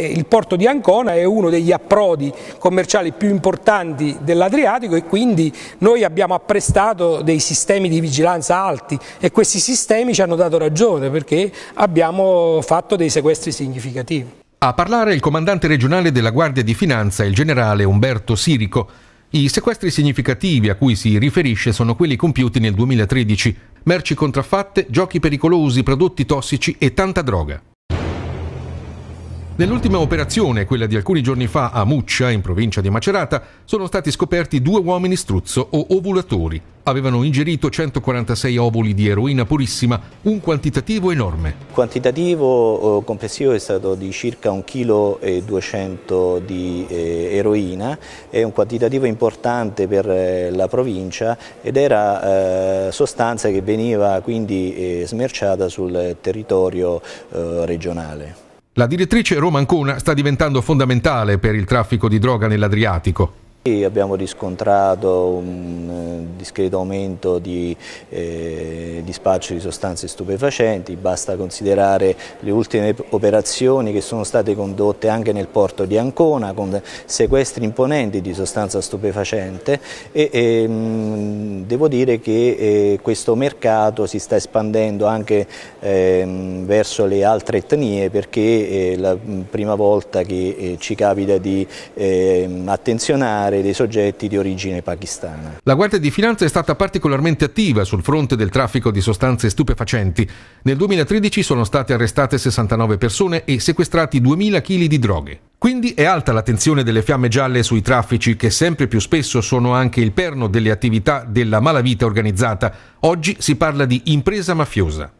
Il porto di Ancona è uno degli approdi commerciali più importanti dell'Adriatico e quindi noi abbiamo apprestato dei sistemi di vigilanza alti e questi sistemi ci hanno dato ragione perché abbiamo fatto dei sequestri significativi. A parlare il comandante regionale della Guardia di Finanza, il generale Umberto Sirico. I sequestri significativi a cui si riferisce sono quelli compiuti nel 2013. Merci contraffatte, giochi pericolosi, prodotti tossici e tanta droga. Nell'ultima operazione, quella di alcuni giorni fa a Muccia, in provincia di Macerata, sono stati scoperti due uomini struzzo o ovulatori. Avevano ingerito 146 ovuli di eroina purissima, un quantitativo enorme. Il quantitativo complessivo è stato di circa 1,2 kg di eh, eroina, è un quantitativo importante per eh, la provincia ed era eh, sostanza che veniva quindi smerciata sul territorio regionale. La direttrice Roma Ancona sta diventando fondamentale per il traffico di droga nell'Adriatico. Abbiamo riscontrato un eh, discreto aumento di, eh, di spaccio di sostanze stupefacenti, basta considerare le ultime operazioni che sono state condotte anche nel porto di Ancona con sequestri imponenti di sostanza stupefacente e, e ehm, mh, devo dire che eh, questo mercato si sta espandendo anche eh, verso le altre etnie perché è eh, la prima volta che eh, ci capita di ehm, attenzionare dei soggetti di origine pakistana. La Guardia di Finanza Finanza è stata particolarmente attiva sul fronte del traffico di sostanze stupefacenti. Nel 2013 sono state arrestate 69 persone e sequestrati 2.000 kg di droghe. Quindi è alta l'attenzione delle fiamme gialle sui traffici che sempre più spesso sono anche il perno delle attività della malavita organizzata. Oggi si parla di impresa mafiosa.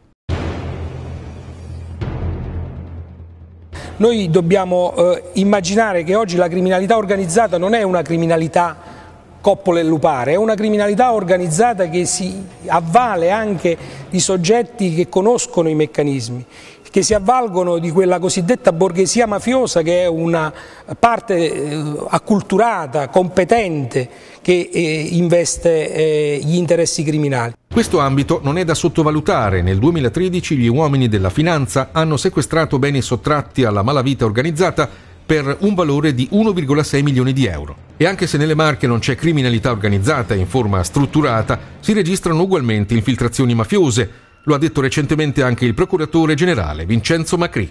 Noi dobbiamo eh, immaginare che oggi la criminalità organizzata non è una criminalità Coppola e Lupare, è una criminalità organizzata che si avvale anche di soggetti che conoscono i meccanismi, che si avvalgono di quella cosiddetta borghesia mafiosa che è una parte eh, acculturata, competente, che eh, investe eh, gli interessi criminali. Questo ambito non è da sottovalutare. Nel 2013 gli uomini della finanza hanno sequestrato beni sottratti alla malavita organizzata per un valore di 1,6 milioni di euro. E anche se nelle Marche non c'è criminalità organizzata in forma strutturata, si registrano ugualmente infiltrazioni mafiose, lo ha detto recentemente anche il procuratore generale Vincenzo Macri.